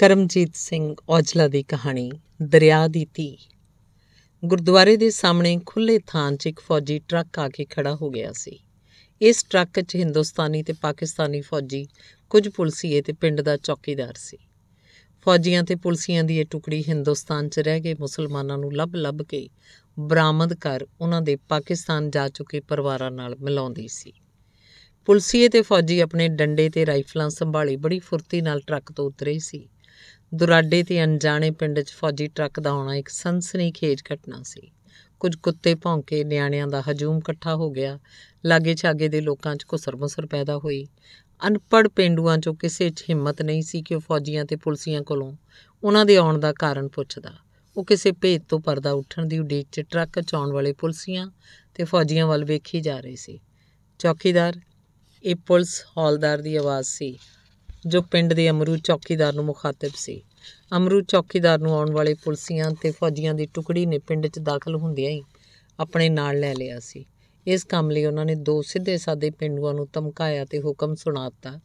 ਕਰਮਜੀਤ ਸਿੰਘ ਔਜਲਾ ਦੀ ਕਹਾਣੀ ਦਰਿਆ ਦੀ ਧੀ ਗੁਰਦੁਆਰੇ ਦੇ ਸਾਹਮਣੇ ਖੁੱਲੇ ਥਾਂ 'ਚ ਇੱਕ ਫੌਜੀ ਟਰੱਕ ਆ ਕੇ ਖੜਾ ਹੋ ਗਿਆ ਸੀ ਇਸ ਟਰੱਕ 'ਚ ਹਿੰਦੁਸਤਾਨੀ ਤੇ ਪਾਕਿਸਤਾਨੀ ਫੌਜੀ ਕੁਝ ਪੁਲਸੀਏ ਤੇ ਪਿੰਡ ਦਾ ਚੌਕੀਦਾਰ ਸੀ ਫੌਜੀਆਂ ਤੇ ਪੁਲਸੀਆਂ ਦੀ ਇਹ ਟੁਕੜੀ ਹਿੰਦੁਸਤਾਨ 'ਚ ਰਹਿ ਗਏ ਮੁਸਲਮਾਨਾਂ ਨੂੰ ਲੱਭ-ਲੱਭ ਕੇ ਬਰਾਮਦ ਕਰ ਉਹਨਾਂ ਦੇ ਪਾਕਿਸਤਾਨ ਜਾ ਚੁੱਕੇ ਪਰਿਵਾਰਾਂ ਨਾਲ ਮਿਲਾਉਂਦੀ ਸੀ ਪੁਲਸੀਏ ਤੇ ਫੌਜੀ ਆਪਣੇ ਡੰਡੇ ਤੇ ਰਾਈਫਲਾਂ ਸੰਭਾਲੀ ਬੜੀ ਫੁਰਤੀ ਨਾਲ ਟਰੱਕ ਤੋਂ ਉਤਰੇ ਸੀ ਦੁਰਾਡੇ ਤੇ ਅਣਜਾਣੇ ਪਿੰਡ 'ਚ ਫੌਜੀ ਟਰੱਕ ਦਾ ਆਉਣਾ ਇੱਕ ਸੰਸਨੀਖੇਜ ਘਟਨਾ ਸੀ ਕੁਝ ਕੁੱਤੇ ਭੌਂਕੇ ਨਿਆਣਿਆਂ ਦਾ ਹਜੂਮ ਇਕੱਠਾ ਹੋ ਗਿਆ ਲਾਗੇ ਛਾਗੇ ਦੇ ਲੋਕਾਂ 'ਚ ਕੁਸਰਮਸਰ ਪੈਦਾ ਹੋਈ ਅਨਪੜ ਪਿੰਡੂਆਂ 'ਚੋਂ ਕਿਸੇ 'ਚ ਹਿੰਮਤ ਨਹੀਂ ਸੀ ਕਿ ਉਹ ਫੌਜੀਆਂ ਤੇ ਪੁਲਸੀਆਂ ਕੋਲੋਂ ਉਹਨਾਂ ਦੇ ਆਉਣ ਦਾ ਕਾਰਨ ਪੁੱਛਦਾ ਉਹ ਕਿਸੇ ਭੇਤ ਤੋਂ ਪਰਦਾ ਉੱਠਣ ਦੀ ਉਡੀਕ 'ਚ ਟਰੱਕ 'ਚ ਆਉਣ ਵਾਲੇ ਪੁਲਸੀਆਂ ਤੇ ਫੌਜੀਆਂ ਵੱਲ ਵੇਖੀ ਜਾ ਰਹੀ ਸੀ ਚੌਕੀਦਾਰ ਇਹ ਪੁਲਸ ਹੌਲਦਾਰ ਦੀ ਆਵਾਜ਼ ਸੀ ਜੋ ਪਿੰਡ ਦੇ ਅਮਰੂ ਚੌਕੀਦਾਰ ਨੂੰ ਮੁਖਾਤਬ ਸੀ ਅਮਰੂ ਚੌਕੀਦਾਰ ਨੂੰ ਆਉਣ ਵਾਲੇ ਪੁਲਸੀਆਂ ਤੇ ਫੌਜੀਆਂ ਦੀ ਟੁਕੜੀ ਨੇ ਪਿੰਡ 'ਚ ਦਾਖਲ ਹੁੰਦਿਆਂ ਹੀ ਆਪਣੇ ਨਾਲ ਲੈ ਲਿਆ ਸੀ ਇਸ ਕੰਮ ਲਈ ਉਹਨਾਂ ਨੇ ਦੋ ਸਿੱਧੇ ਸਾਦੇ ਪਿੰਡੂਆਂ ਨੂੰ ਧਮਕਾਇਆ ਤੇ ਹੁਕਮ ਸੁਣਾ ਦਿੱਤਾ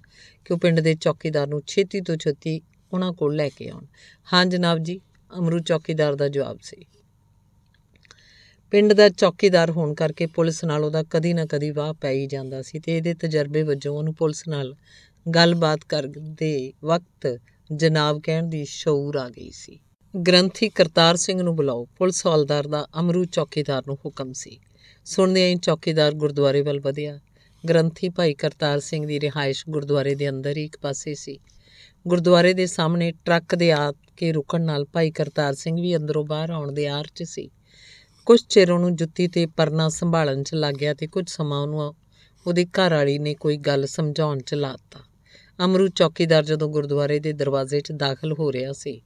ਕਿ ਉਹ ਪਿੰਡ ਦੇ ਚੌਕੀਦਾਰ ਨੂੰ ਛੇਤੀ ਤੋਂ ਛੇਤੀ ਉਹਨਾਂ ਕੋਲ ਲੈ ਕੇ ਆਉਣ ਹਾਂ ਜਨਾਬ ਜੀ ਅਮਰੂ ਚੌਕੀਦਾਰ ਦਾ ਜਵਾਬ ਸੀ ਪਿੰਡ ਦਾ ਚੌਕੀਦਾਰ ਹੋਣ ਕਰਕੇ ਪੁਲਿਸ ਨਾਲ ਉਹਦਾ ਕਦੀ ਨਾ ਕਦੀ ਵਾਹ ਪੈ ਹੀ ਜਾਂਦਾ ਸੀ ਤੇ ਇਹਦੇ ਤਜਰਬੇ ਵਜੋਂ ਉਹਨੂੰ ਪੁਲਿਸ ਨਾਲ ਗੱਲਬਾਤ ਕਰਦੇ ਵਕਤ ਜਨਾਬ ਕਹਿਣ ਦੀ ਸ਼ੌਰ ਆ ਗਈ ਸੀ ਗ੍ਰੰਥੀ ਕਰਤਾਰ ਸਿੰਘ ਨੂੰ ਬੁਲਾਓ ਪੁਲਿਸ ਹੌਲਦਾਰ ਦਾ ਅਮਰੂ ਚੌਕੀਦਾਰ ਨੂੰ ਹੁਕਮ ਸੀ ਸੁਣਦੇ ਹੀ ਚੌਕੀਦਾਰ ਗੁਰਦੁਆਰੇ ਵੱਲ ਵਧਿਆ ਗ੍ਰੰਥੀ ਭਾਈ ਕਰਤਾਰ ਸਿੰਘ ਦੀ ਰਿਹਾਇਸ਼ ਗੁਰਦੁਆਰੇ ਦੇ ਅੰਦਰ ਹੀ ਇੱਕ ਪਾਸੇ ਸੀ ਗੁਰਦੁਆਰੇ ਦੇ ਸਾਹਮਣੇ ਟਰੱਕ ਦੇ ਆ ਕੇ ਰੁਕਣ ਨਾਲ ਭਾਈ ਕਰਤਾਰ ਸਿੰਘ ਵੀ ਅੰਦਰੋਂ ਬਾਹਰ ਆਉਣ ਦੇ ਆਰ 'ਚ ਸੀ ਕੁਝ ਚਿਰ ਉਹਨੂੰ ਜੁੱਤੀ ਤੇ ਪਰਨਾ ਸੰਭਾਲਣ 'ਚ ਲੱਗ ਗਿਆ ਤੇ ਕੁਝ ਸਮਾਂ ਉਹਨੂੰ ਉਹਦੇ ਘਰ ਵਾਲੀ ਨੇ ਕੋਈ ਗੱਲ ਸਮਝਾਉਣ 'ਚ ਲਾਤਾ ਅਮਰੂ ਚੌਕੀਦਾਰ ਜਦੋਂ ਗੁਰਦੁਆਰੇ ਦੇ ਦਰਵਾਜ਼ੇ 'ਚ ਦਾਖਲ ਹੋ ਰਿਹਾ ਸੀ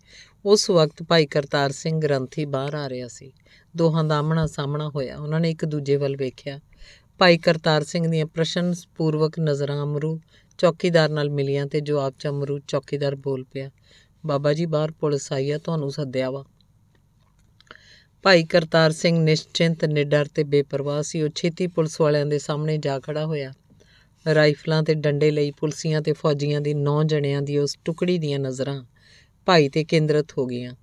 ਉਸ ਵਕਤ ਭਾਈ ਕਰਤਾਰ ਸਿੰਘ ਗ੍ਰੰਥੀ ਬਾਹਰ ਆ ਰਿਹਾ ਸੀ ਦੋਹਾਂ ਦਾ ਆਮਣਾ ਸਾਹਮਣਾ ਹੋਇਆ ਉਹਨਾਂ ਨੇ ਇੱਕ ਦੂਜੇ ਵੱਲ ਵੇਖਿਆ ਭਾਈ ਕਰਤਾਰ ਸਿੰਘ ਦੀਆਂ ਪ੍ਰਸ਼ੰਸਪੂਰਵਕ ਨਜ਼ਰਾਂ ਅਮਰੂ ਚੌਕੀਦਾਰ ਨਾਲ ਮਿਲੀਆਂ ਤੇ ਜਵਾਬ 'ਚ ਅਮਰੂ ਚੌਕੀਦਾਰ ਬੋਲ ਪਿਆ ਬਾਬਾ ਜੀ ਬਾਹਰ ਪੁਲਿਸ ਆਈ ਆ ਤੁਹਾਨੂੰ ਸੱਦਿਆ ਵਾ ਭਾਈ ਕਰਤਾਰ ਸਿੰਘ ਨਿਸ਼ਚਿੰਤ ਨਿਡਰ ਤੇ ਬੇਪਰਵਾਹ ਸੀ ਉਹ ਛੇਤੀ ਪੁਲਿਸ ਵਾਲਿਆਂ ਦੇ ਸਾਹਮਣੇ ਜਾ ਖੜਾ ਹੋਇਆ ਰਾਈਫਲਾਂ ਤੇ ਡੰਡੇ ਲਈ ਪੁਲਸੀਆਂ ਤੇ ਫੌਜੀਆਂ ਦੀ ਨੌ ਜਣਿਆਂ ਦੀ ਉਸ ਟੁਕੜੀ ਦੀਆਂ ਨਜ਼ਰਾਂ ਭਾਈ ਤੇ ਕੇਂਦਰਿਤ ਹੋ ਗਈਆਂ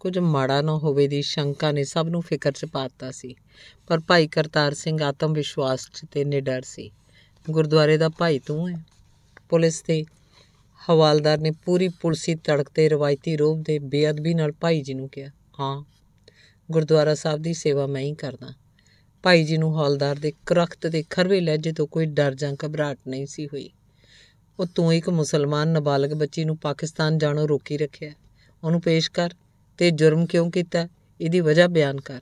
ਕੁਝ ਮਾੜਾ ਨਾ ਹੋਵੇ ਦੀ ਸ਼ੰਕਾ ਨੇ ਸਭ ਨੂੰ ਫਿਕਰ 'ਚ ਪਾਤਾ ਸੀ ਪਰ ਭਾਈ ਕਰਤਾਰ ਸਿੰਘ ਆਤਮ ਵਿਸ਼ਵਾਸ 'ਚ ਤੇ ਨਿਡਰ ਸੀ ਗੁਰਦੁਆਰੇ ਦਾ ਭਾਈ ਤੂੰ ਹੈ ਪੁਲਿਸ ਤੇ ਹਵਾਲਦਾਰ ਨੇ ਪੂਰੀ ਪੁਲਸੀ ਤੜਕ ਤੇ ਰਵਾਇਤੀ ਰੂਪ ਦੇ ਬੇਅਦਬੀ ਨਾਲ ਭਾਈ ਜੀ ਨੂੰ ਕਿਹਾ ਹਾਂ ਗੁਰਦੁਆਰਾ ਸਾਹਿਬ ਦੀ ਸੇਵਾ ਮੈਂ ਹੀ ਕਰਦਾ ਭਾਈ ਜੀ ਨੂੰ ਹੌਲਦਾਰ ਦੇ ਕਰਖਤ ਤੇ ਖਰਵੇ ਲਹਿਜੇ ਤੋਂ ਕੋਈ ਡਰ ਜਾਂ ਘਬਰਾਹਟ ਨਹੀਂ ਸੀ ਹੋਈ ਉਹ ਤੂੰ ਇੱਕ ਮੁਸਲਮਾਨ ਨਾਬਾਲਗ ਬੱਚੀ ਨੂੰ ਪਾਕਿਸਤਾਨ ਜਾਣੋਂ ਰੋਕੀ ਰੱਖਿਆ ਉਹਨੂੰ ਪੇਸ਼ ਕਰ ਤੇ ਜੁਰਮ ਕਿਉਂ ਕੀਤਾ ਇਹਦੀ ਵਜ੍ਹਾ ਬਿਆਨ ਕਰ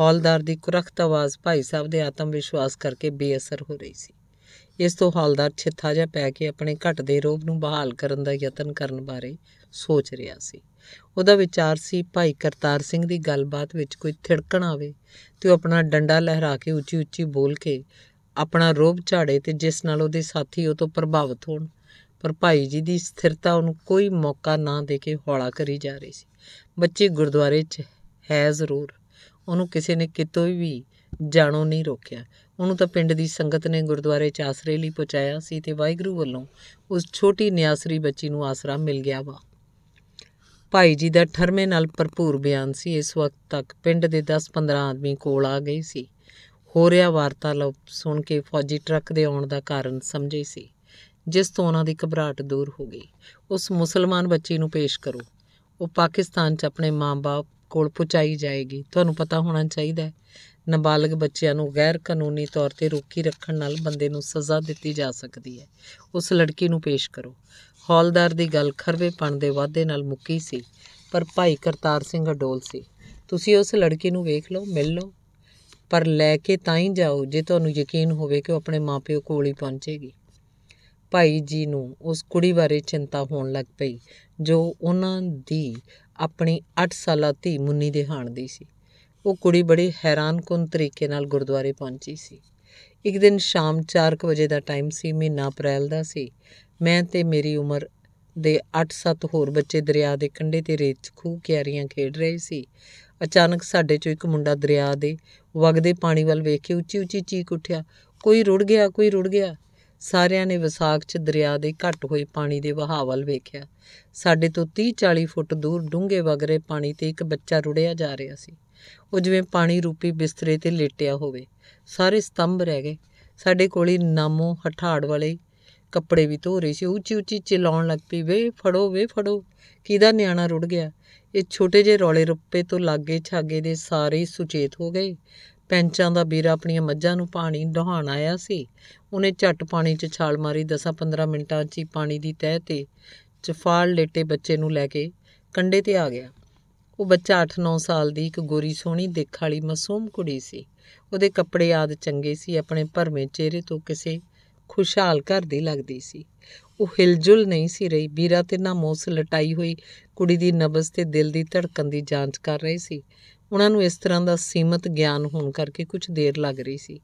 ਹੌਲਦਾਰ ਦੀ ਕਰਖਤ ਆਵਾਜ਼ ਭਾਈ ਸਾਹਿਬ ਦੇ ਆਤਮ ਵਿਸ਼ਵਾਸ ਕਰਕੇ ਬੇਅਸਰ ਹੋ ਰਹੀ ਸੀ ਇਸ ਤੋਂ ਹਾਲਦਾਰ ਛਿੱਥਾ ਜਾ ਪੈ ਕੇ ਆਪਣੇ ਘਟਦੇ ਰੋਗ ਨੂੰ ਬਹਾਲ ਕਰਨ ਦਾ ਯਤਨ ਕਰਨ ਬਾਰੇ ਸੋਚ ਰਿਹਾ ਸੀ ਉਹਦਾ ਵਿਚਾਰ ਸੀ ਭਾਈ ਕਰਤਾਰ ਸਿੰਘ ਦੀ ਗੱਲਬਾਤ ਵਿੱਚ ਕੋਈ ਥਿੜਕਣ ਆਵੇ ਤੇ ਉਹ ਆਪਣਾ ਡੰਡਾ ਲਹਿਰਾ ਕੇ ਉੱਚੀ-ਉੱਚੀ ਬੋਲ ਕੇ ਆਪਣਾ ਰੋਬ ਝਾੜੇ ਤੇ ਜਿਸ ਨਾਲ ਉਹਦੇ ਸਾਥੀ ਉਹ ਤੋਂ ਪ੍ਰਭਾਵਿਤ ਹੋਣ ਪਰ ਭਾਈ ਜੀ ਦੀ ਸਥਿਰਤਾ ਉਹਨੂੰ ਕੋਈ ਮੌਕਾ ਨਾ ਦੇ ਕੇ ਹੌਲਾ ਕਰੀ ਜਾ ਰਹੀ ਸੀ ਬੱਚੇ ਗੁਰਦੁਆਰੇ 'ਚ ਹੈ ਜ਼ਰੂਰ ਉਹਨੂੰ ਕਿਸੇ ਨੇ ਕਿਤੋਂ ਵੀ ਜਾਣੋਂ ਨਹੀਂ ਰੋਕਿਆ ਉਹਨੂੰ ਤਾਂ ਪਿੰਡ ਦੀ ਸੰਗਤ ਨੇ ਗੁਰਦੁਆਰੇ 'ਚ ਆਸਰੇ ਲਈ ਪਹੁੰਚਾਇਆ ਸੀ ਤੇ ਵਾਹਿਗੁਰੂ ਵੱਲੋਂ ਉਸ ਛੋਟੀ ਨਿਆਸਰੀ ਬੱਚੀ ਨੂੰ ਆਸਰਾ ਮਿਲ ਗਿਆ ਵਾ ਭਾਈ ਜੀ ਦਾ ਠਰਮੇ ਨਾਲ ਭਰਪੂਰ ਬਿਆਨ ਸੀ ਇਸ ਵਕਤ ਤੱਕ ਪਿੰਡ ਦੇ 10-15 ਆਦਮੀ ਕੋਲ ਆ ਗਏ ਸੀ ਹੋ ਰਿਹਾ ਵਾਰਤਾਲਾਪ ਸੁਣ ਕੇ ਫੌਜੀ ਟਰੱਕ ਦੇ ਆਉਣ ਦਾ ਕਾਰਨ ਸਮਝੇ ਸੀ ਜਿਸ ਤੋਂ ਉਹਨਾਂ ਦੀ ਘਬਰਾਹਟ ਦੂਰ ਹੋ ਗਈ ਉਸ ਮੁਸਲਮਾਨ ਬੱਚੀ ਨੂੰ ਪੇਸ਼ ਕਰੋ ਉਹ ਪਾਕਿਸਤਾਨ 'ਚ ਆਪਣੇ ਮਾਂ-ਬਾਪ ਕੋਲ ਪਹੁੰਚਾਈ ਜਾਏਗੀ ਤੁਹਾਨੂੰ ਪਤਾ ਹੋਣਾ ਚਾਹੀਦਾ ਹੈ ਨਾਬਾਲਗ ਬੱਚਿਆਂ ਨੂੰ ਗੈਰ ਕਾਨੂੰਨੀ ਤੌਰ ਤੇ ਰੋਕੀ ਰੱਖਣ ਨਾਲ ਬੰਦੇ ਨੂੰ ਸਜ਼ਾ ਦਿੱਤੀ ਜਾ ਸਕਦੀ ਹੈ ਉਸ ਲੜਕੀ ਨੂੰ ਪੇਸ਼ ਕਰੋ ਹੌਲਦਾਰ ਦੀ ਗੱਲ ਖਰਵੇਪਣ ਦੇ ਵਾਅਦੇ ਨਾਲ ਮੁੱਕੀ ਸੀ ਪਰ ਭਾਈ ਕਰਤਾਰ ਸਿੰਘ ਅਡੋਲ ਸੀ ਤੁਸੀਂ ਉਸ ਲੜਕੀ ਨੂੰ ਵੇਖ ਲਓ ਮਿਲ ਲਓ ਪਰ ਲੈ ਕੇ ਤਾਂ ਹੀ ਜਾਓ ਜੇ ਤੁਹਾਨੂੰ ਯਕੀਨ ਹੋਵੇ ਕਿ ਉਹ ਆਪਣੇ ਮਾਪਿਓ ਕੋਲ ਹੀ ਪਹੁੰਚੇਗੀ ਭਾਈ ਜੀ ਨੂੰ ਉਸ ਕੁੜੀ ਬਾਰੇ ਚਿੰਤਾ ਹੋਣ ਲੱਗ ਪਈ ਜੋ ਉਹਨਾਂ ਦੀ ਆਪਣੀ 8 ਸਾਲਾ ਧੀ ਮੁੰਨੀ ਦੇ ਹਾਣ ਦੀ ਸੀ ਉਹ ਕੁੜੀ ਬੜੇ ਹੈਰਾਨਕੁਨ ਤਰੀਕੇ ਨਾਲ ਗੁਰਦੁਆਰੇ ਪਹੁੰਚੀ ਸੀ ਇੱਕ ਦਿਨ ਸ਼ਾਮ 4:00 ਵਜੇ ਦਾ ਟਾਈਮ ਸੀ ਮਹੀਨਾ ਅਪ੍ਰੈਲ ਦਾ ਸੀ ਮੈਂ ਤੇ ਮੇਰੀ ਉਮਰ ਦੇ 8-7 ਹੋਰ ਬੱਚੇ ਦਰਿਆ ਦੇ ਕੰਢੇ ਤੇ ਰੇਤ 'ਚ ਖੂਹ ਕਿਆਰੀਆਂ ਖੇਡ ਰਹੇ ਸੀ ਅਚਾਨਕ ਸਾਡੇ 'ਚੋਂ ਇੱਕ ਮੁੰਡਾ ਦਰਿਆ ਦੇ ਵਗਦੇ ਪਾਣੀ ਵੱਲ ਵੇਖ ਕੇ ਉੱਚੀ ਉੱਚੀ ਚੀਕ ਉੱਠਿਆ ਕੋਈ ਰੁੜ ਗਿਆ ਕੋਈ ਰੁੜ ਗਿਆ ਸਾਰਿਆਂ ਨੇ ਵਿਸਾਖ 'ਚ ਦਰਿਆ ਦੇ ਘਟ ਹੋਏ ਪਾਣੀ ਦੇ ਵਹਾਵਲ ਵੇਖਿਆ ਸਾਡੇ ਤੋਂ 30-40 ਫੁੱਟ ਦੂਰ ਡੂੰਘੇ ਵਗਰੇ ਪਾਣੀ ਤੇ ਇੱਕ ਬੱਚਾ ਰੁੜਿਆ ਜਾ ਰਿਹਾ ਸੀ ਉਹ ਜਿਵੇਂ ਪਾਣੀ ਰੂਪੀ ਬਿਸਤਰੇ ਤੇ ਲੇਟਿਆ ਹੋਵੇ ਸਾਰੇ ਸਤੰਭ ਰਹਿ ਗਏ ਸਾਡੇ ਕੋਲ ਹੀ ਨਾਮੋ ਹਠਾੜ ਵਾਲੇ ਕੱਪੜੇ ਵੀ ਧੋ ਰਹੀ ਸੀ ਉੱਚੀ ਉੱਚੀ ਚਿਲਾਉਣ ਲੱਗ ਪਈ ਵੇ ਫੜੋ ਵੇ ਫੜੋ ਕਿਹਦਾ ਨਿਆਣਾ ਰੁੜ ਗਿਆ ਇਹ ਛੋਟੇ ਜਿਹੇ ਰੌਲੇ ਰੁੱਪੇ ਤੋਂ ਲਾਗੇ ਛਾਗੇ ਦੇ ਸਾਰੇ ਸੁਚੇਤ ਹੋ ਗਏ ਪੈਂਚਾਂ ਦਾ ਵੀਰਾ ਆਪਣੀਆਂ ਮੱਝਾਂ ਨੂੰ ਪਾਣੀ ਡਹਾਣ ਆਇਆ ਸੀ ਉਹਨੇ ਝੱਟ ਪਾਣੀ 'ਚ ਛਾਲ ਮਾਰੀ 10-15 ਮਿੰਟਾਂ 'ਚ ਹੀ ਪਾਣੀ ਦੀ ਤਹਿ ਤੇ ਚਫਾਲ ਲੇਟੇ ਬੱਚੇ ਨੂੰ ਲੈ ਕੇ ਕੰਡੇ ਤੇ ਆ ਗਿਆ ਉਹ ਬੱਚਾ 8-9 ਸਾਲ ਦੀ ਇੱਕ ਗੋਰੀ ਸੋਹਣੀ ਦੇਖ ਵਾਲੀ ਮਾਸੂਮ ਕੁੜੀ ਸੀ ਉਹਦੇ ਕੱਪੜੇ ਆਦ ਚੰਗੇ ਸੀ ਆਪਣੇ ਭਰਵੇਂ ਚਿਹਰੇ ਤੋਂ ਕਿਸੇ ਖੁਸ਼ਹਾਲ ਘਰ ਦੀ ਲੱਗਦੀ ਸੀ ਉਹ ਹਿਲਜੁਲ ਨਹੀਂ ਸੀ ਰਹੀ ਵੀਰਾ ਤੇ ਨਾ ਮੋਸ ਲਟਾਈ ਹੋਈ ਕੁੜੀ ਦੀ ਨਬਜ਼ ਤੇ ਦਿਲ ਦੀ ਧੜਕਣ ਦੀ ਜਾਂਚ ਕਰ ਰਹੇ ਸੀ ਉਹਨਾਂ ਨੂੰ ਇਸ ਤਰ੍ਹਾਂ ਦਾ ਸੀਮਤ ਗਿਆਨ ਹੋਣ ਕਰਕੇ ਕੁਝ ਦੇਰ ਲੱਗ ਰਹੀ ਸੀ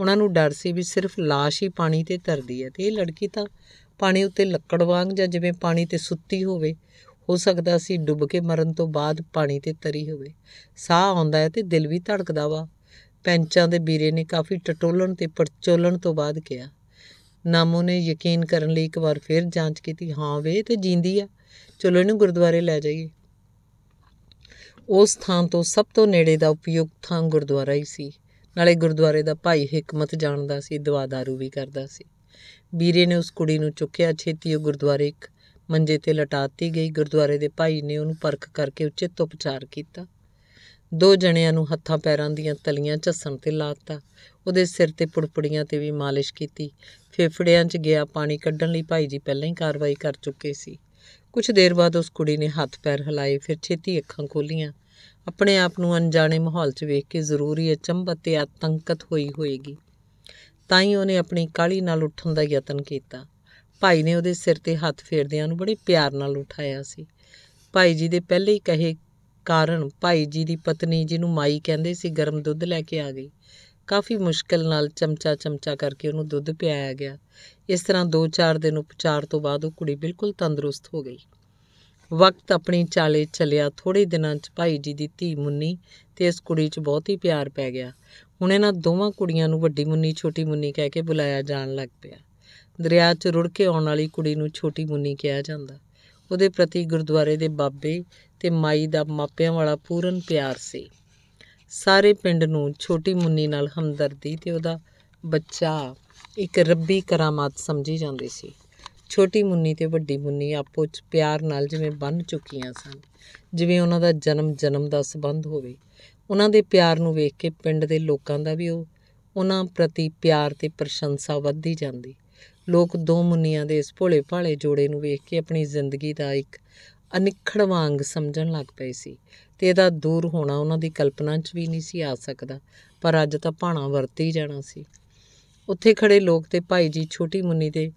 ਉਹਨਾਂ ਨੂੰ ਡਰ ਸੀ ਵੀ ਸਿਰਫ লাশ ਹੀ ਪਾਣੀ ਤੇ ਤਰਦੀ ਹੈ ਤੇ ਇਹ ਲੜਕੀ ਤਾਂ ਪਾਣੀ ਉੱਤੇ ਲੱਕੜ ਵਾਂਗ ਜਾਂ ਜਿਵੇਂ ਪਾਣੀ ਤੇ ਸੁੱਤੀ ਹੋਵੇ ਹੋ ਸਕਦਾ ਸੀ ਡੁੱਬ ਕੇ ਮਰਨ ਤੋਂ ਬਾਅਦ ਪਾਣੀ ਤੇ ਤਰੀ ਹੋਵੇ ਸਾਹ ਆਉਂਦਾ ਹੈ ਤੇ ਦਿਲ ਵੀ ਧੜਕਦਾ ਵਾ ਪੈਂਚਾਂ ਦੇ ਵੀਰੇ ਨੇ ਕਾਫੀ ਟਟੋਲਣ ਤੇ ਪਰਚੋਲਣ ਤੋਂ ਬਾਅਦ ਕਿਹਾ ਨਾਮੋ ਨੇ ਯਕੀਨ ਕਰਨ ਲਈ ਇੱਕ ਵਾਰ ਫਿਰ ਜਾਂਚ ਕੀਤੀ ਹਾਂ ਵੇ ਤੇ ਜਿੰਦੀ ਆ ਚਲੋ ਇਹਨੂੰ ਗੁਰਦੁਆਰੇ ਲੈ ਜਾਈਏ ਉਸ ਥਾਂ ਤੋਂ ਸਭ ਤੋਂ ਨੇੜੇ ਦਾ ਉਪਯੁਕਤ ਥਾਂ ਗੁਰਦੁਆਰਾ ਹੀ ਸੀ ਨਾਲੇ ਗੁਰਦੁਆਰੇ ਦਾ ਭਾਈ ਹਕਮਤ ਜਾਣਦਾ ਸੀ ਦਵਾਦਾਰੂ ਵੀ ਕਰਦਾ ਸੀ ਵੀਰੇ ਨੇ ਉਸ ਕੁੜੀ ਨੂੰ ਚੁੱਕਿਆ ਛੇਤੀ ਉਹ ਗੁਰਦੁਆਰੇ ਇੱਕ ਮੰਜੇ ਤੇ ਲਟਾਤੀ ਗਈ ਗੁਰਦੁਆਰੇ ਦੇ ਭਾਈ ਨੇ ਉਹਨੂੰ ਪਰਖ ਕਰਕੇ ਤੋਂ ਉਪਚਾਰ ਕੀਤਾ ਦੋ ਜਣਿਆਂ ਨੂੰ ਹੱਥਾਂ ਪੈਰਾਂ ਦੀਆਂ ਤਲੀਆਂ ਝੱਸਣ ਤੇ ਲਾਤਾ ਉਹਦੇ ਸਿਰ ਤੇ ਪੁੜਪੜੀਆਂ ਤੇ ਵੀ ਮਾਲਿਸ਼ ਕੀਤੀ ਫੇਫੜਿਆਂ 'ਚ ਗਿਆ ਪਾਣੀ ਕੱਢਣ ਲਈ ਭਾਈ ਜੀ ਪਹਿਲਾਂ ਹੀ ਕਾਰਵਾਈ ਕਰ ਚੁੱਕੇ ਸੀ ਕੁਝ ਦੇਰ ਬਾਅਦ ਉਸ ਕੁੜੀ ਨੇ ਹੱਥ ਪੈਰ ਹਿਲਾਏ ਫਿਰ ਛੇਤੀ ਅੱਖਾਂ ਖੋਲੀਆਂ ਆਪਣੇ ਆਪ ਨੂੰ ਅਣਜਾਣੇ ਮਾਹੌਲ 'ਚ ਵੇਖ ਕੇ ਜ਼ਰੂਰੀ ਅਚੰਭਤ ਤੇ ਆਤੰਕਤ ਹੋਈ ਹੋਏਗੀ ਤਾਂ ਹੀ ਉਹਨੇ ਆਪਣੀ ਕਾਲੀ ਨਾਲ ਉੱਠਣ ਦਾ ਯਤਨ ਕੀਤਾ ਭਾਈ ਨੇ ਉਹਦੇ ਸਿਰ ਤੇ ਹੱਥ ਫੇਰਦਿਆਂ ਨੂੰ ਬੜੇ ਪਿਆਰ ਨਾਲ ਉਠਾਇਆ ਸੀ ਭਾਈ ਜੀ ਦੇ ਪਹਿਲੇ ਹੀ ਕਹੇ ਕਾਰਨ ਭਾਈ ਜੀ ਦੀ ਪਤਨੀ ਜਿਹਨੂੰ ਮਾਈ ਕਹਿੰਦੇ ਸੀ ਗਰਮ ਦੁੱਧ ਲੈ ਕੇ ਆ ਗਈ ਕਾਫੀ ਮੁਸ਼ਕਲ ਨਾਲ ਚਮਚਾ ਚਮਚਾ ਕਰਕੇ ਉਹਨੂੰ ਦੁੱਧ ਪਿਆਇਆ ਗਿਆ ਇਸ ਤਰ੍ਹਾਂ 2-4 ਦਿਨ ਉਪਚਾਰ ਤੋਂ ਬਾਅਦ ਉਹ ਕੁੜੀ ਬਿਲਕੁਲ ਤੰਦਰੁਸਤ ਹੋ ਗਈ ਵਕਤ ਆਪਣੀ ਚਾਲੇ ਚੱਲਿਆ ਥੋੜੇ ਦਿਨਾਂ 'ਚ ਭਾਈ ਜੀ ਦੀ ਧੀ ਮੁੰਨੀ ਤੇ ਇਸ ਕੁੜੀ 'ਚ ਬਹੁਤ ਹੀ ਪਿਆਰ ਪੈ ਗਿਆ ਹੁਣ ਇਹਨਾਂ ਦੋਵਾਂ ਕੁੜੀਆਂ ਨੂੰ ਵੱਡੀ ਮੁੰਨੀ ਛੋਟੀ ਮੁੰਨੀ ਕਹਿ ਕੇ ਬੁਲਾਇਆ ਜਾਣ ਲੱਗ ਪਿਆ ਦਰਿਆ 'ਚ ਰੁੜ ਕੇ ਆਉਣ ਵਾਲੀ ਕੁੜੀ ਨੂੰ ਛੋਟੀ ਮੁੰਨੀ ਕਿਹਾ ਜਾਂਦਾ ਉਹਦੇ ਪ੍ਰਤੀ ਗੁਰਦੁਆਰੇ ਦੇ ਬਾਬੇ ਤੇ ਮਾਈ ਦਾ ਮਾਪਿਆਂ ਵਾਲਾ ਪੂਰਨ ਪਿਆਰ ਸੀ ਸਾਰੇ ਪਿੰਡ ਨੂੰ ਛੋਟੀ ਮੁੰਨੀ ਨਾਲ ਹਮਦਰਦੀ ਤੇ ਉਹਦਾ ਬੱਚਾ ਇੱਕ ਰੱਬੀ ਕਰਾਮਾਤ ਸਮਝੀ ਜਾਂਦੇ ਸੀ ਛੋਟੀ ਮੁੰਨੀ ਤੇ ਵੱਡੀ ਮੁੰਨੀ ਆਪੋ ਚ ਪਿਆਰ ਨਾਲ ਜਿਵੇਂ ਬੰਨ ਚੁੱਕੀਆਂ ਸਨ ਜਿਵੇਂ ਉਹਨਾਂ ਦਾ ਜਨਮ ਜਨਮ ਦਾ ਸਬੰਧ ਹੋਵੇ ਉਹਨਾਂ ਦੇ ਪਿਆਰ ਨੂੰ ਵੇਖ ਕੇ ਪਿੰਡ ਦੇ ਲੋਕਾਂ ਦਾ ਵੀ ਉਹ ਉਹਨਾਂ ਪ੍ਰਤੀ ਪਿਆਰ ਤੇ ਪ੍ਰਸ਼ੰਸਾ ਵੱਧਦੀ ਜਾਂਦੀ ਲੋਕ ਦੋ ਮੁੰਨੀਆਂ ਦੇ ਇਸ ਭੋਲੇ ਭਾਲੇ ਜੋੜੇ ਨੂੰ ਵੇਖ ਕੇ ਆਪਣੀ ਜ਼ਿੰਦਗੀ ਦਾ ਇੱਕ ਅਨਿਖੜ ਵਾਂਗ ਸਮਝਣ ਲੱਗ ਪਏ ਸੀ ਤੇ ਇਹਦਾ ਦੂਰ ਹੋਣਾ ਉਹਨਾਂ ਦੀ ਕਲਪਨਾ 'ਚ ਵੀ ਨਹੀਂ ਸੀ ਆ ਸਕਦਾ ਪਰ ਅੱਜ ਤਾਂ ਭਾਣਾ ਵਰਤੀ ਜਾਣਾ ਸੀ ਉੱਥੇ ਖੜੇ ਲੋਕ ਤੇ ਭਾਈ ਜੀ ਛੋਟੀ ਮੁੰਨੀ ਦੇ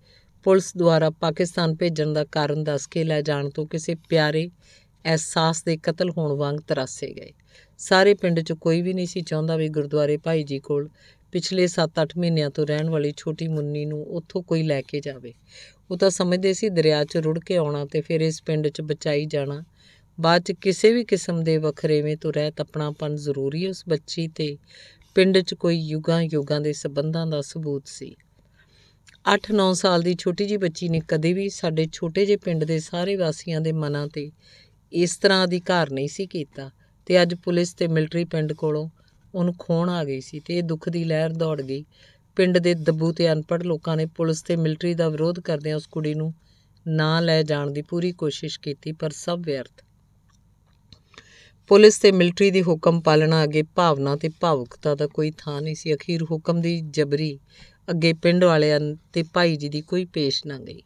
ਪੁਲਿਸ ਦੁਆਰਾ ਪਾਕਿਸਤਾਨ ਭੇਜਣ ਦਾ ਕਾਰਨ ਦੱਸ ਕੇ ਲੈ ਜਾਣ ਤੋਂ ਕਿਸੇ ਪਿਆਰੇ ਅਹਿਸਾਸ ਦੇ ਕਤਲ ਹੋਣ ਵਾਂਗ ਤਰਾਸੇ ਗਏ ਸਾਰੇ ਪਿੰਡ 'ਚ ਕੋਈ ਵੀ ਨਹੀਂ ਸੀ ਚਾਹੁੰਦਾ ਵੀ ਗੁਰਦੁਆਰੇ ਭਾਈ ਜੀ ਕੋਲ ਪਿਛਲੇ 7-8 ਮਹੀਨਿਆਂ ਤੋਂ ਰਹਿਣ ਵਾਲੀ ਛੋਟੀ ਮੁੰਨੀ ਨੂੰ ਉੱਥੋਂ ਕੋਈ ਲੈ ਕੇ ਜਾਵੇ ਉਹ ਤਾਂ ਸਮਝਦੇ ਸੀ ਦਰਿਆ 'ਚ ਰੁੜ ਕੇ ਆਉਣਾ ਤੇ ਫਿਰ ਇਸ ਪਿੰਡ 'ਚ ਬਚਾਈ ਜਾਣਾ ਬਾਅਦ 'ਚ ਕਿਸੇ ਵੀ ਕਿਸਮ ਦੇ ਵਖਰੇਵੇਂ ਤੋਂ ਰਹਿਤ ਆਪਣਾਪਨ ਜ਼ਰੂਰੀ ਉਸ ਬੱਚੀ ਤੇ ਪਿੰਡ 'ਚ ਕੋਈ ਯੁਗਾਂ ਯੁਗਾਂ ਦੇ ਸਬੰਧਾਂ ਦਾ ਸਬੂਤ ਸੀ 8-9 ਸਾਲ ਦੀ ਛੋਟੀ ਜੀ ਬੱਚੀ ਨੇ ਕਦੇ ਵੀ ਸਾਡੇ ਛੋਟੇ ਜਿਹੇ ਪਿੰਡ ਦੇ ਸਾਰੇ ਵਾਸੀਆਂ ਦੇ ਮਨਾਂ ਤੇ ਇਸ ਤਰ੍ਹਾਂ ਅਧਿਕਾਰ ਨਹੀਂ ਸੀ ਕੀਤਾ ਤੇ ਅੱਜ ਪੁਲਿਸ ਤੇ ਮਿਲਟਰੀ ਪਿੰਡ ਕੋਲੋਂ ਉਹਨੂੰ ਖੋਣ ਆ ਗਈ ਸੀ ਤੇ ਇਹ ਦੁੱਖ ਦੀ ਲਹਿਰ ਦੌੜ ਗਈ ਪਿੰਡ ਦੇ ਦੱਬੂ ਤੇ ਅਨਪੜ ਲੋਕਾਂ ਨੇ ਪੁਲਿਸ ਤੇ ਮਿਲਟਰੀ ਦਾ ਵਿਰੋਧ ਕਰਦਿਆਂ ਉਸ ਕੁੜੀ ਨੂੰ ਨਾ ਲੈ ਜਾਣ ਦੀ ਪੂਰੀ ਕੋਸ਼ਿਸ਼ ਕੀਤੀ ਪਰ ਸਭ ਵਿਅਰਥ ਪੁਲਿਸ ਤੇ ਮਿਲਟਰੀ ਦੀ ਹੁਕਮ ਪਾਲਣਾ ਅੱਗੇ ਭਾਵਨਾ ਤੇ ਭਾਵੁਕਤਾ ਦਾ ਕੋਈ ਥਾਂ ਨਹੀਂ ਸੀ ਅਖੀਰ ਹੁਕਮ ਦੀ ਜਬਰੀ ਅੱਗੇ ਪਿੰਡ ਵਾਲਿਆਂ ਤੇ ਭਾਈ ਜੀ ਦੀ ਕੋਈ ਪੇਸ਼ ਨਾ ਗਈ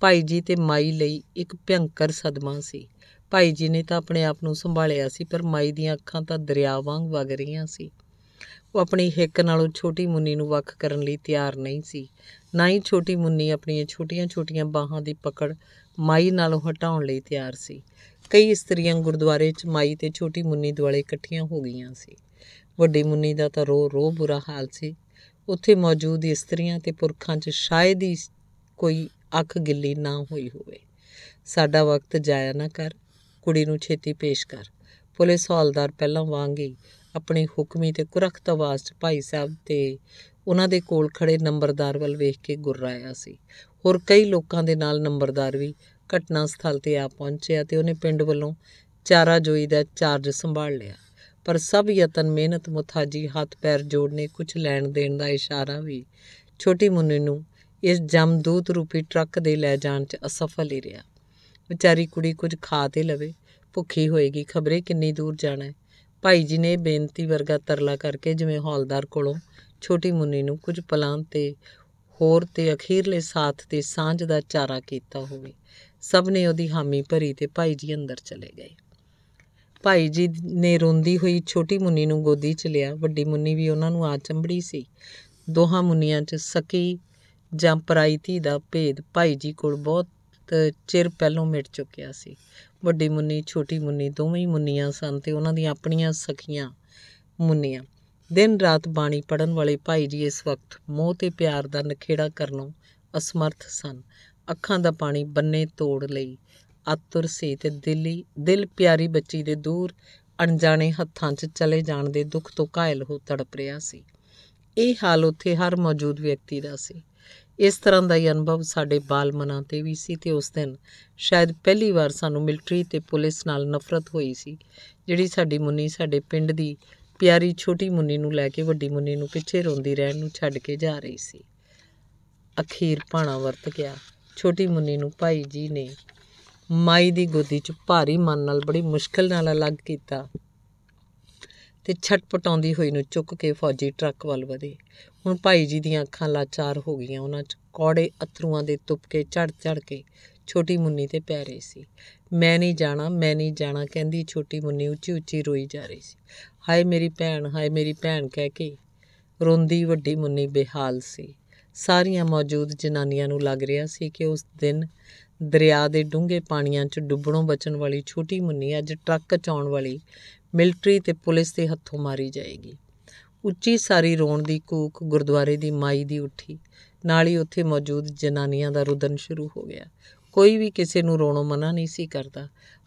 ਭਾਈ ਜੀ ਤੇ ਮਾਈ ਲਈ ਇੱਕ ਭਿਆੰਕਰ ਸਦਮਾ ਸੀ ਭਾਈ ਜੀ ਨੇ ਤਾਂ ਆਪਣੇ ਆਪ ਨੂੰ ਸੰਭਾਲਿਆ ਸੀ ਪਰ ਮਾਈ ਦੀਆਂ ਅੱਖਾਂ ਤਾਂ ਦਰਿਆ ਵਾਂਗ ਵਗ ਰਹੀਆਂ ਸੀ ਉਹ ਆਪਣੀ ਹਿੱਕ ਨਾਲੋਂ ਛੋਟੀ ਮੁੰਨੀ ਨੂੰ ਵੱਖ ਕਰਨ ਲਈ ਤਿਆਰ ਨਹੀਂ ਸੀ ਨਾ ਹੀ ਛੋਟੀ ਮੁੰਨੀ ਆਪਣੀਆਂ ਛੋਟੀਆਂ-ਛੋਟੀਆਂ ਬਾਹਾਂ ਦੀ ਪਕੜ ਮਾਈ ਨਾਲੋਂ ਹਟਾਉਣ ਲਈ ਤਿਆਰ ਸੀ ਕਈ ਇਸਤਰੀਆਂ ਗੁਰਦੁਆਰੇ 'ਚ ਮਾਈ ਤੇ ਛੋਟੀ ਮੁੰਨੀ ਦੁਆਲੇ ਇਕੱਠੀਆਂ ਹੋ ਗਈਆਂ ਸੀ ਵੱਡੀ ਮੁੰਨੀ ਦਾ ਤਾਂ ਰੋ ਰੋ ਬੁਰਾ ਹਾਲ ਸੀ ਉੱਥੇ ਮੌਜੂਦ ਇਸਤਰੀਆਂ ਤੇ ਪੁਰਖਾਂ 'ਚ ਸ਼ਾਇਦ ਹੀ ਕੋਈ ਅੱਖ ਗਿੱਲੀ ਨਾ ਹੋਈ ਹੋਵੇ ਸਾਡਾ ਵਕਤ ਜਾਇਆ ਨਾ ਕਰ ਕੁੜੀ ਨੂੰ ਛੇਤੀ ਪੇਸ਼ ਕਰ ਪੁਲਿਸ ਹੌਲਦਾਰ ਪਹਿਲਾਂ ਵਾਂਗ ਹੀ ਆਪਣੀ ਹੁਕਮੀ ਤੇ ਕੁਰਖਤ ਆਵਾਜ਼ 'ਚ ਭਾਈ ਸਾਹਿਬ ਤੇ ਉਹਨਾਂ ਦੇ ਕੋਲ ਖੜੇ ਨੰਬਰਦਾਰ ਵੱਲ ਵੇਖ ਕੇ ਗੁਰਰਾਇਆ ਸੀ ਹੋਰ ਕਈ ਲੋਕਾਂ ਦੇ ਨਾਲ ਨੰਬਰਦਾਰ ਵੀ ਘਟਨਾ ਸਥਲ ਤੇ ਆ ਪਹੁੰਚਿਆ ਤੇ ਉਹਨੇ ਪਿੰਡ ਵੱਲੋਂ ਚਾਰਾ ਜੋਈ ਦਾ ਚਾਰਜ ਸੰਭਾਲ ਲਿਆ ਪਰ ਸਭ ਯਤਨ ਮਿਹਨਤ ਮੁਥਾਜੀ ਹੱਥ ਪੈਰ ਜੋੜਨੇ ਕੁਝ ਲੈਣ ਦੇਣ ਦਾ ਇਸ਼ਾਰਾ ਵੀ ਛੋਟੀ ਮੁੰਨੀ ਨੂੰ ਇਸ ਜਮਦੂਤ ਰੂਪੀ ਟਰੱਕ ਦੇ ਲੈ ਜਾਣ 'ਚ ਅਸਫਲ ਹੀ ਰਿਹਾ ਵਿਚਾਰੀ ਕੁੜੀ ਕੁਝ ਖਾ ਤੇ ਲਵੇ ਭੁੱਖੀ ਹੋਏਗੀ ਖਬਰੇ ਕਿੰਨੀ ਦੂਰ ਜਾਣਾ ਹੈ ਭਾਈ ਜੀ ਨੇ ਬੇਨਤੀ ਵਰਗਾ ਤਰਲਾ ਕਰਕੇ ਜਿਵੇਂ ਹੌਲਦਾਰ ਕੋਲੋਂ ਛੋਟੀ ਮੁੰਨੀ ਨੂੰ ਕੁਝ ਪਲਾਂ ਤੇ ਹੋਰ ਤੇ ਅਖੀਰਲੇ ਸਾਥ ਤੇ ਸਾਂਝ ਦਾ ਚਾਰਾ ਕੀਤਾ ਹੋਵੇ ਸਭ ਨੇ ਉਹਦੀ ਹਾਮੀ ਭਰੀ ਤੇ ਭਾਈ ਜੀ ਅੰਦਰ ਚਲੇ ਗਏ ਭਾਈ ਜੀ ਨੇ ਰੋਂਦੀ ਹੋਈ ਛੋਟੀ ਮੁੰਨੀ ਨੂੰ ਗੋਦੀ 'ਚ ਲਿਆ ਵੱਡੀ ਮੁੰਨੀ ਵੀ ਉਹਨਾਂ ਨੂੰ ਆ ਚੰਬੜੀ ਸੀ ਦੋਹਾਂ ਮੁੰਨੀਆਂ 'ਚ ਸਕੀ ਜਾਂ ਪਰਾਈ ਧੀ ਦਾ ਭੇਦ ਭਾਈ ਜੀ ਕੋਲ ਬਹੁਤ ਚਿਰ ਪਹਿਲਾਂ ਮਿਟ ਚੁੱਕਿਆ ਸੀ ਵੱਡੀ ਮੁੰਨੀ ਛੋਟੀ ਮੁੰਨੀ ਦੋਵੇਂ ਹੀ ਮੁੰਨੀਆਂ ਸਨ ਤੇ ਉਹਨਾਂ ਦੀਆਂ ਆਪਣੀਆਂ ਸਖੀਆਂ ਮੁੰਨੀਆਂ ਦਿਨ ਰਾਤ ਬਾਣੀ ਪੜਨ ਵਾਲੇ ਭਾਈ ਜੀ ਇਸ ਵਕਤ ਮੋਹ ਤੇ ਪਿਆਰ ਦਾ ਨਖੇੜਾ ਕਰਨੋਂ ਅਸਮਰਥ ਸਨ ਅੱਖਾਂ ਦਾ ਪਾਣੀ ਬੰਨੇ ਤੋੜ ਲਈ ਆਤੁਰ ਸੀ ਤੇ ਦਿੱਲੀ ਦਿਲ ਪਿਆਰੀ ਬੱਚੀ ਦੇ ਦੂਰ ਅਣਜਾਣੇ ਹੱਥਾਂ 'ਚ ਚਲੇ ਜਾਣ ਦੇ ਦੁੱਖ ਤੋਂ ਕਾਇਲ ਹੋ ਤੜਪ ਰਿਹਾ ਸੀ ਇਹ ਹਾਲ ਉੱਥੇ ਹਰ ਮੌਜੂਦ ਵਿਅਕਤੀ ਦਾ ਸੀ ਇਸ ਤਰ੍ਹਾਂ ਦਾ ਹੀ ਅਨੁਭਵ ਸਾਡੇ ਬਾਲ ਮਨਾਂ ਤੇ ਵੀ ਸੀ ਤੇ ਉਸ ਦਿਨ ਸ਼ਾਇਦ ਪਹਿਲੀ ਵਾਰ ਸਾਨੂੰ ਮਿਲਟਰੀ ਤੇ ਪੁਲਿਸ ਨਾਲ ਨਫ਼ਰਤ ਹੋਈ ਸੀ ਜਿਹੜੀ ਸਾਡੀ ਮੁੰਨੀ ਸਾਡੇ ਪਿੰਡ ਦੀ ਪਿਆਰੀ ਛੋਟੀ ਮੁੰਨੀ ਨੂੰ ਲੈ ਕੇ ਵੱਡੀ ਮੁੰਨੀ ਨੂੰ ਪਿੱਛੇ ਰੋਂਦੀ ਰਹਿਣ ਨੂੰ ਛੱਡ ਕੇ ਜਾ ਰਹੀ ਸੀ ਅਖੀਰ ਪਾਣਾ ਵਰਤ ਗਿਆ ਛੋਟੀ ਮੁੰਨੀ ਨੂੰ ਭਾਈ ਜੀ ਨੇ ਮਾਈ ਦੀ ਗੋਦੀ 'ਚ ਭਾਰੀ ਮਨ ਨਾਲ ਬੜੀ ਮੁਸ਼ਕਲ ਨਾਲ ਅਲੱਗ ਕੀਤਾ ਤੇ ਛਟਪਟਾਉਂਦੀ ਹੋਈ ਨੂੰ ਚੁੱਕ ਕੇ ਫੌਜੀ ਟਰੱਕ ਵੱਲ ਵਧੇ ਹੁਣ ਭਾਈ ਜੀ ਦੀਆਂ ਅੱਖਾਂ ਲਾਚਾਰ ਹੋ ਗਈਆਂ ਉਹਨਾਂ 'ਚ ਕੌੜੇ ਅਥਰੂਆਂ ਦੇ ਤੁਪਕੇ ਝੜ ਝੜ ਕੇ ਛੋਟੀ ਮੁੰਨੀ ਤੇ ਪੈ ਰਹੀ ਸੀ ਮੈਂ ਨਹੀਂ ਜਾਣਾ ਮੈਂ ਨਹੀਂ ਜਾਣਾ ਕਹਿੰਦੀ ਛੋਟੀ ਮੁੰਨੀ ਉੱਚੀ ਉੱਚੀ ਰੋਈ ਜਾ ਰਹੀ ਸੀ ਹਾਏ ਮੇਰੀ ਭੈਣ ਹਾਏ ਮੇਰੀ ਭੈਣ ਕਹਿ ਕੇ ਰੋਂਦੀ ਵੱਡੀ ਮੁੰਨੀ ਬੇਹਾਲ ਸੀ ਸਾਰੀਆਂ ਮੌਜੂਦ ਜਨਾਨੀਆਂ ਨੂੰ ਲੱਗ ਰਿਹਾ ਸੀ ਕਿ ਉਸ ਦਿਨ ਦਰਿਆ ਦੇ ਡੂੰਘੇ ਪਾਣੀਆਂ 'ਚ ਡੁੱਬਣੋਂ ਬਚਣ ਵਾਲੀ ਛੋਟੀ ਮੁੰਨੀ ਅੱਜ ਟਰੱਕ ਚਾਉਣ ਵਾਲੀ ਮਿਲਟਰੀ ਤੇ ਪੁਲਿਸ ਦੇ ਹੱਥੋਂ ਮਾਰੀ ਜਾਏਗੀ ਉੱਚੀ ਸਾਰੀ ਰੋਣ ਦੀ ਕੂਕ ਗੁਰਦੁਆਰੇ ਦੀ ਮਾਈ ਦੀ ਉੱਠੀ ਨਾਲ ਹੀ ਉੱਥੇ ਮੌਜੂਦ ਜਨਾਨੀਆਂ ਦਾ ਰੁਦਨ ਸ਼ੁਰੂ ਹੋ ਗਿਆ ਕੋਈ ਵੀ ਕਿਸੇ ਨੂੰ ਰੋਣੋਂ ਮਨਾ ਨਹੀਂ ਸੀ ਕਰਦਾ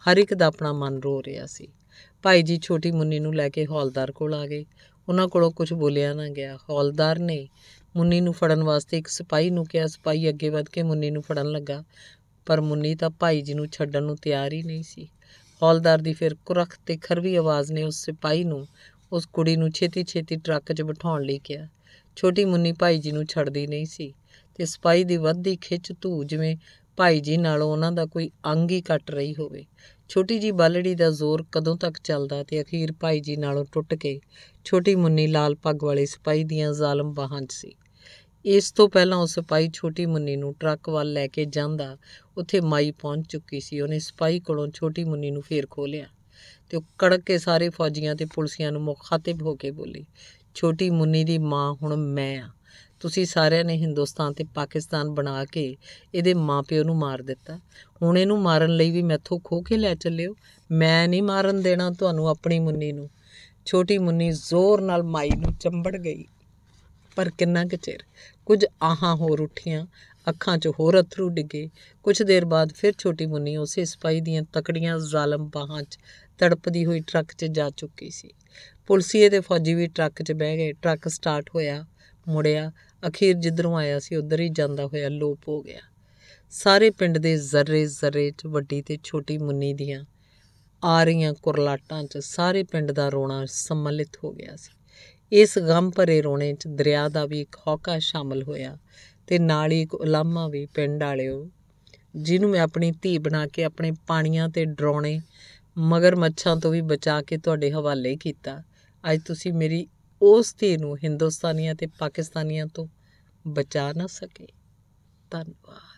ਹਰ ਇੱਕ ਦਾ ਆਪਣਾ ਮਨ ਰੋ ਰਿਹਾ ਸੀ ਭਾਈ ਜੀ ਛੋਟੀ ਮੁੰਨੀ ਨੂੰ ਲੈ ਕੇ ਹੌਲਦਾਰ ਕੋਲ ਆ ਗਏ ਉਹਨਾਂ ਕੋਲੋਂ ਕੁਝ ਬੋਲਿਆ ਨਾ ਗਿਆ ਹੌਲਦਾਰ ਨੇ ਮੁੰਨੀ ਨੂੰ ਫੜਨ ਵਾਸਤੇ ਇੱਕ ਸਿਪਾਹੀ ਨੂੰ ਕਿਹਾ ਸਿਪਾਹੀ ਅੱਗੇ ਵੱਧ ਕੇ ਮੁੰਨੀ ਨੂੰ ਫੜਨ ਲੱਗਾ ਪਰ ਮੁੰਨੀ ਤਾਂ ਭਾਈ ਜੀ ਨੂੰ ਛੱਡਣ ਨੂੰ ਤਿਆਰ ਹੀ ਨਹੀਂ ਸੀ ਹੌਲਦਾਰ ਦੀ ਫਿਰ ਕੁਰਖ ਤੇ ਖਰਵੀ ਆਵਾਜ਼ ਨੇ ਉਸ ਸਿਪਾਈ ਨੂੰ ਉਸ ਕੁੜੀ ਨੂੰ ਛੇਤੀ-ਛੇਤੀ ਟਰੱਕ 'ਚ ਬਿਠਾਉਣ ਲਈ ਕਿਹਾ ਛੋਟੀ ਮੁੰਨੀ ਭਾਈ ਜੀ ਨੂੰ ਛੱਡਦੀ ਨਹੀਂ ਸੀ ਤੇ ਸਿਪਾਈ ਦੀ ਵੱਧਦੀ ਖਿੱਚ ਧੂ ਜਿਵੇਂ ਭਾਈ ਜੀ ਨਾਲੋਂ ਉਹਨਾਂ ਦਾ ਕੋਈ ਅੰਗ ਹੀ ਕੱਟ ਰਹੀ ਹੋਵੇ ਛੋਟੀ ਜੀ ਬਾਲੜੀ ਦਾ ਜ਼ੋਰ ਕਦੋਂ ਤੱਕ ਚੱਲਦਾ ਤੇ ਅਖੀਰ ਭਾਈ ਜੀ ਨਾਲੋਂ ਟੁੱਟ ਕੇ ਛੋਟੀ ਮੁੰਨੀ ਲਾਲ ਪੱਗ ਵਾਲੇ ਸਿਪਾਈ ਦੀਆਂ ਜ਼ਾਲਮ ਬਾਹਾਂ 'ਚ ਸੀ ਇਸ ਤੋਂ ਪਹਿਲਾਂ ਉਹ ਸਿਪਾਈ ਛੋਟੀ ਮੁੰਨੀ ਨੂੰ ਟਰੱਕ ਵੱਲ ਲੈ ਕੇ ਜਾਂਦਾ ਉੱਥੇ ਮਾਈ ਪਹੁੰਚ ਚੁੱਕੀ ਸੀ ਉਹਨੇ ਸਿਪਾਈ ਕੋਲੋਂ ਛੋਟੀ ਮੁੰਨੀ ਨੂੰ ਫੇਰ ਖੋਲਿਆ ਤੇ ਉਹ ਕੜਕ ਕੇ ਸਾਰੇ ਫੌਜੀਆਂ ਤੇ ਪੁਲਿਸਿਆਂ ਨੂੰ ਮੁਖਾਤਬ ਹੋ ਕੇ ਬੋਲੀ ਛੋਟੀ ਮੁੰਨੀ ਦੀ ਮਾਂ ਹੁਣ ਮੈਂ ਆ ਤੁਸੀਂ ਸਾਰਿਆਂ ਨੇ ਹਿੰਦੁਸਤਾਨ ਤੇ ਪਾਕਿਸਤਾਨ ਬਣਾ ਕੇ ਇਹਦੇ ਮਾਪਿਓ ਨੂੰ ਮਾਰ ਦਿੱਤਾ ਹੁਣ ਇਹਨੂੰ ਮਾਰਨ ਲਈ ਵੀ ਮੈਥੋਂ ਖੋ ਕੇ ਲੈ ਚੱਲਿਓ ਮੈਂ ਨਹੀਂ ਮਾਰਨ ਦੇਣਾ ਤੁਹਾਨੂੰ ਆਪਣੀ ਮੁੰਨੀ ਨੂੰ ਛੋਟੀ ਮੁੰਨੀ ਜ਼ੋਰ ਨਾਲ ਮਾਈ ਨੂੰ ਚੰਬੜ ਗਈ ਪਰ ਕਿੰਨਾ ਕੁ ਚਿਰ ਕੁਝ ਆਹਾਂ ਹੋਰ ਉੱਠੀਆਂ ਅੱਖਾਂ 'ਚ ਹੋਰ ਅਥਰੂ ਡਿੱਗੇ ਕੁਝ ਦੇਰ ਬਾਅਦ ਫਿਰ ਛੋਟੀ ਮੁੰਨੀ ਉਸੇ ਸਪਾਈ ਦੀਆਂ ਤਕੜੀਆਂ ਜ਼ਾਲਮ ਬਾਹਾਂ 'ਚ ਤੜਪਦੀ ਹੋਈ ਟਰੱਕ 'ਚ ਜਾ ਚੁੱਕੀ ਸੀ ਪੁਲਸੀਏ ਤੇ ਫੌਜੀ ਵੀ ਟਰੱਕ 'ਚ ਬਹਿ ਗਏ ਟਰੱਕ ਸਟਾਰਟ ਹੋਇਆ ਮੁੜਿਆ ਅਖੀਰ ਜਿੱਧਰੋਂ ਆਇਆ ਸੀ ਉਧਰ ਹੀ ਜਾਂਦਾ ਹੋਇਆ ਲੋਪ ਹੋ ਗਿਆ ਸਾਰੇ ਪਿੰਡ ਦੇ ਜ਼ਰੇ ਜ਼ਰੇ 'ਚ ਵੱਡੀ ਤੇ ਛੋਟੀ ਮੁੰਨੀ ਦੀਆਂ ਆ ਰਹੀਆਂ ਕੁਰਲਾਟਾਂ 'ਚ ਸਾਰੇ ਪਿੰਡ ਦਾ ਰੋਣਾ ਸੰਮਲਿਤ ਹੋ ਗਿਆ ਸੀ ਇਸ ਗਮ ਭਰੇ ਰੋਣੇ 'ਚ ਦਰਿਆ ਦਾ ਵੀ ਇੱਕ ਹੌਕਾ ਸ਼ਾਮਲ ਹੋਇਆ ਤੇ ਨਾਲ ਹੀ ਇੱਕ ਉਲਾਮਾ ਵੀ ਪਿੰਡ ਵਾਲਿਓ ਜਿਹਨੂੰ ਮੈਂ ਆਪਣੀ ਧੀ ਬਣਾ ਕੇ ਆਪਣੇ ਪਾਣੀਆਂ ਤੇ ਡਰਾਉਣੇ ਮਗਰ ਮੱਛਾਂ ਤੋਂ ਵੀ ਬਚਾ ਕੇ ਤੁਹਾਡੇ ਹਵਾਲੇ ਕੀਤਾ ਅੱਜ ਤੁਸੀਂ ਮੇਰੀ ਉਸ ਧੀ ਨੂੰ ਹਿੰਦੁਸਤਾਨੀਆਂ ਤੇ ਪਾਕਿਸਤਾਨੀਆਂ ਤੋਂ ਬਚਾ ਨਾ ਸਕੇ ਧੰਨਵਾਦ